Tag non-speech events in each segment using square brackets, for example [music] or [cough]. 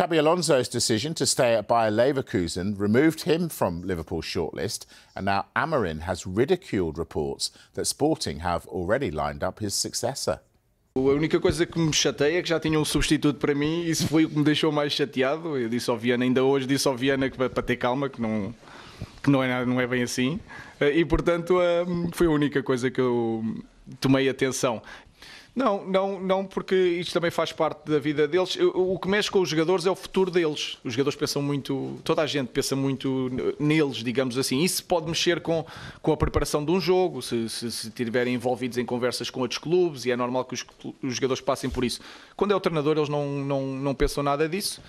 Xabi Alonso's decision to stay at Bayer Leverkusen removed him from Liverpool's shortlist, and now Amarin has ridiculed reports that Sporting have already lined up his successor. A única coisa que me chateia é que já tinha um substituto para mim, e isso foi o que me deixou mais chateado. Eu disse ao Viana, ainda hoje disse ao Viana que para ter calma, que não, que não é, não é bem assim. Eh, e portanto eh, foi a única coisa que eu tomei atenção. Não, não, não, porque isto também faz parte da vida deles. O que mexe com os jogadores é o futuro deles. Os jogadores pensam muito, toda a gente pensa muito neles, digamos assim. Isso pode mexer com, com a preparação de um jogo, se, se, tiverem envolvidos em conversas com outros clubes, e é normal que os, os jogadores passem por isso. Quando é o treinador, eles não, não, não pensam nada disso.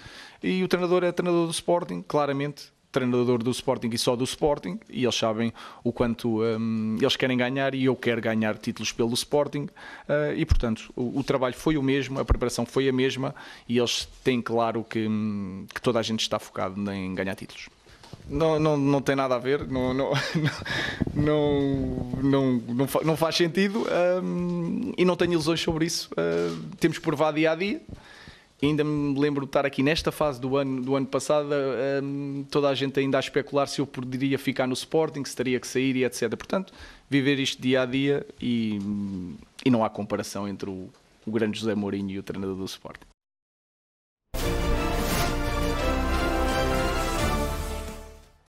E o treinador é o treinador do Sporting, claramente treinador do Sporting e só do Sporting, e eles sabem o quanto um, eles querem ganhar e eu quero ganhar títulos pelo Sporting, uh, e portanto o, o, trabalho foi o mesmo, a preparação foi a mesma, e eles têm claro que, hum, que toda a gente está focado em ganhar títulos. Não, não, não tem nada a ver, não, não, [laughs] não, não, não, não faz sentido um, e não tenho ilusões sobre isso. Uh, temos que provar dia a dia ainda me lembro de estar aqui nesta fase do ano, do ano passado, um, toda a gente ainda a especular se eu poderia ficar no Sporting, se teria que sair e etc. Portanto, viver isto dia a dia e, hum, e não há comparação entre o, o grande José Mourinho e o treinador do Sporting.